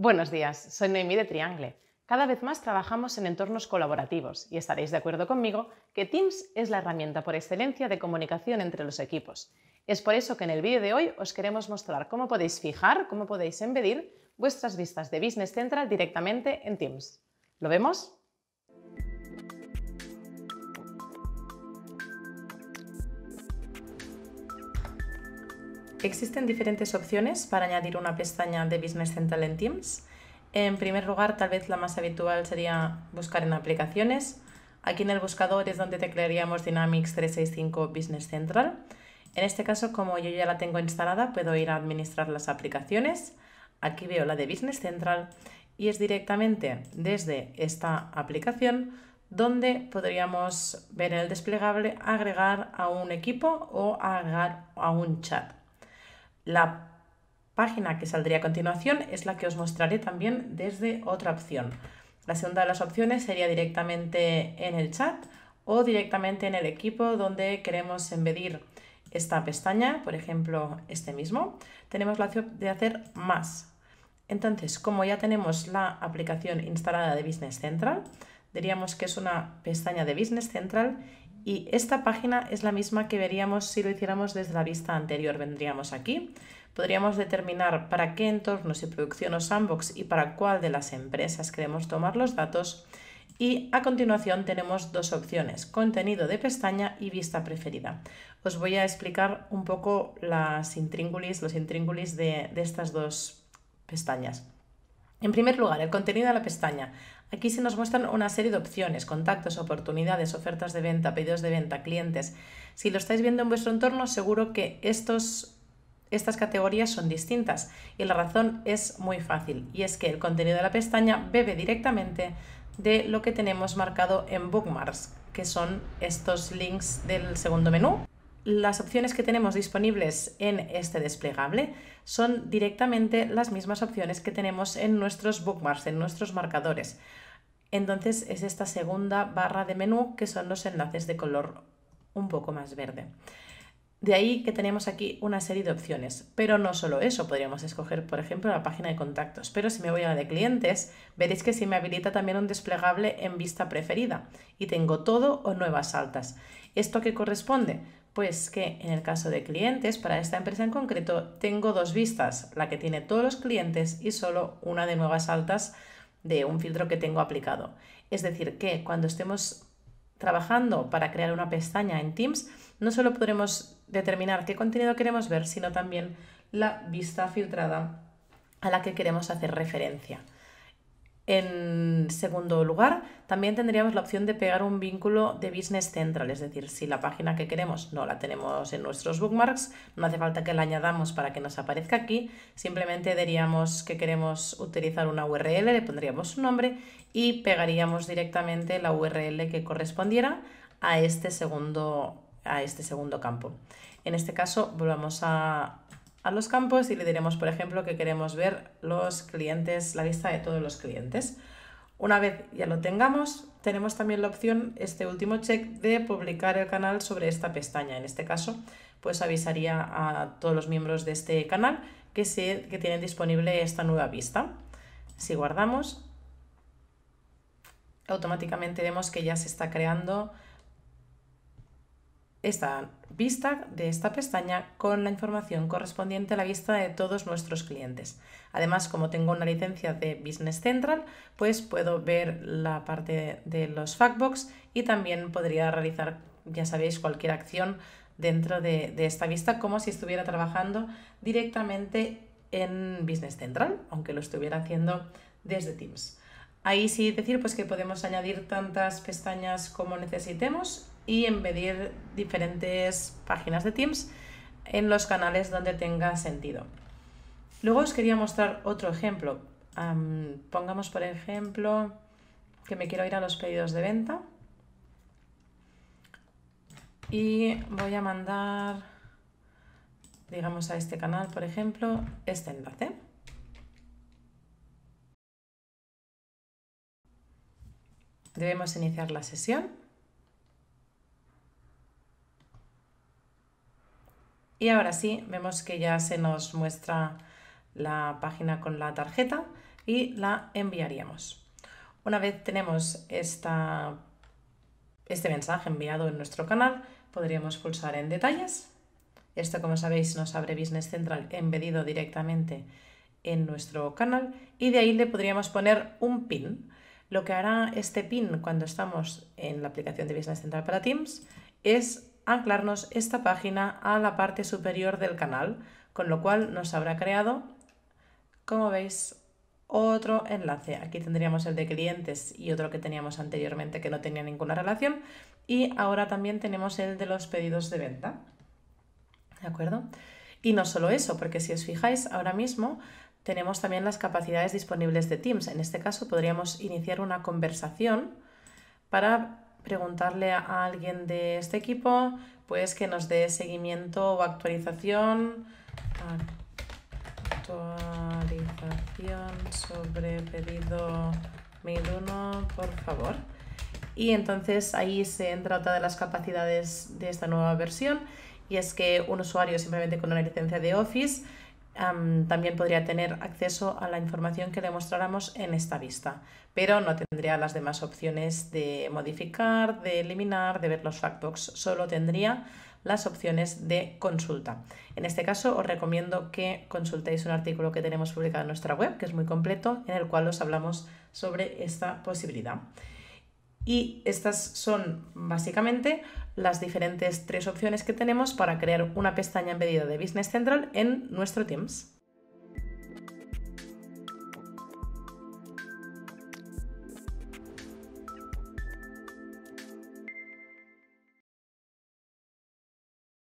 Buenos días, soy Noemí de Triangle. Cada vez más trabajamos en entornos colaborativos y estaréis de acuerdo conmigo que Teams es la herramienta por excelencia de comunicación entre los equipos. Es por eso que en el vídeo de hoy os queremos mostrar cómo podéis fijar, cómo podéis embedir vuestras vistas de Business Central directamente en Teams. ¿Lo vemos? Existen diferentes opciones para añadir una pestaña de Business Central en Teams. En primer lugar, tal vez la más habitual sería buscar en aplicaciones. Aquí en el buscador es donde te crearíamos Dynamics 365 Business Central. En este caso, como yo ya la tengo instalada, puedo ir a administrar las aplicaciones. Aquí veo la de Business Central y es directamente desde esta aplicación donde podríamos ver en el desplegable agregar a un equipo o agregar a un chat. La página que saldría a continuación es la que os mostraré también desde otra opción. La segunda de las opciones sería directamente en el chat o directamente en el equipo donde queremos embedir esta pestaña, por ejemplo, este mismo. Tenemos la opción de hacer más. Entonces, como ya tenemos la aplicación instalada de Business Central, diríamos que es una pestaña de Business Central y esta página es la misma que veríamos si lo hiciéramos desde la vista anterior. Vendríamos aquí, podríamos determinar para qué entornos y producción o sandbox y para cuál de las empresas queremos tomar los datos. Y a continuación tenemos dos opciones, contenido de pestaña y vista preferida. Os voy a explicar un poco las intríngulis, los intríngulis de, de estas dos pestañas. En primer lugar, el contenido de la pestaña. Aquí se nos muestran una serie de opciones, contactos, oportunidades, ofertas de venta, pedidos de venta, clientes. Si lo estáis viendo en vuestro entorno, seguro que estos, estas categorías son distintas y la razón es muy fácil y es que el contenido de la pestaña bebe directamente de lo que tenemos marcado en bookmarks, que son estos links del segundo menú las opciones que tenemos disponibles en este desplegable son directamente las mismas opciones que tenemos en nuestros bookmarks, en nuestros marcadores. Entonces es esta segunda barra de menú que son los enlaces de color un poco más verde. De ahí que tenemos aquí una serie de opciones, pero no solo eso, podríamos escoger, por ejemplo, la página de contactos, pero si me voy a la de clientes, veréis que se me habilita también un desplegable en vista preferida y tengo todo o nuevas altas. ¿Esto qué corresponde? Pues que en el caso de clientes, para esta empresa en concreto, tengo dos vistas, la que tiene todos los clientes y solo una de nuevas altas de un filtro que tengo aplicado. Es decir, que cuando estemos trabajando para crear una pestaña en Teams, no solo podremos determinar qué contenido queremos ver, sino también la vista filtrada a la que queremos hacer referencia. En segundo lugar, también tendríamos la opción de pegar un vínculo de Business Central, es decir, si la página que queremos no la tenemos en nuestros bookmarks, no hace falta que la añadamos para que nos aparezca aquí, simplemente diríamos que queremos utilizar una URL, le pondríamos su nombre y pegaríamos directamente la URL que correspondiera a este segundo, a este segundo campo. En este caso, volvamos a a los campos y le diremos, por ejemplo, que queremos ver los clientes, la lista de todos los clientes. Una vez ya lo tengamos, tenemos también la opción, este último check, de publicar el canal sobre esta pestaña. En este caso, pues avisaría a todos los miembros de este canal que, que tienen disponible esta nueva vista. Si guardamos, automáticamente vemos que ya se está creando esta vista de esta pestaña con la información correspondiente a la vista de todos nuestros clientes. Además, como tengo una licencia de Business Central, pues puedo ver la parte de los factbox y también podría realizar, ya sabéis, cualquier acción dentro de, de esta vista como si estuviera trabajando directamente en Business Central, aunque lo estuviera haciendo desde Teams. Ahí sí decir pues que podemos añadir tantas pestañas como necesitemos y embedir diferentes páginas de Teams en los canales donde tenga sentido. Luego os quería mostrar otro ejemplo. pongamos por ejemplo que me quiero ir a los pedidos de venta y voy a mandar, digamos, a este canal, por ejemplo, este enlace. Debemos iniciar la sesión. Y ahora sí, vemos que ya se nos muestra la página con la tarjeta y la enviaríamos. Una vez tenemos esta, este mensaje enviado en nuestro canal, podríamos pulsar en detalles. Esto, como sabéis, nos abre Business Central embedido directamente en nuestro canal y de ahí le podríamos poner un pin. Lo que hará este pin cuando estamos en la aplicación de Business Central para Teams es anclarnos esta página a la parte superior del canal, con lo cual nos habrá creado, como veis, otro enlace. Aquí tendríamos el de clientes y otro que teníamos anteriormente que no tenía ninguna relación. Y ahora también tenemos el de los pedidos de venta. ¿De acuerdo? Y no solo eso, porque si os fijáis, ahora mismo tenemos también las capacidades disponibles de Teams. En este caso podríamos iniciar una conversación para preguntarle a alguien de este equipo pues que nos dé seguimiento o actualización actualización sobre pedido 1001 por favor y entonces ahí se entra otra de las capacidades de esta nueva versión y es que un usuario simplemente con una licencia de Office también podría tener acceso a la información que le mostráramos en esta vista, pero no tendría las demás opciones de modificar, de eliminar, de ver los factbox, solo tendría las opciones de consulta. En este caso os recomiendo que consultéis un artículo que tenemos publicado en nuestra web, que es muy completo, en el cual os hablamos sobre esta posibilidad. Y estas son básicamente las diferentes tres opciones que tenemos para crear una pestaña embedida de Business Central en nuestro Teams.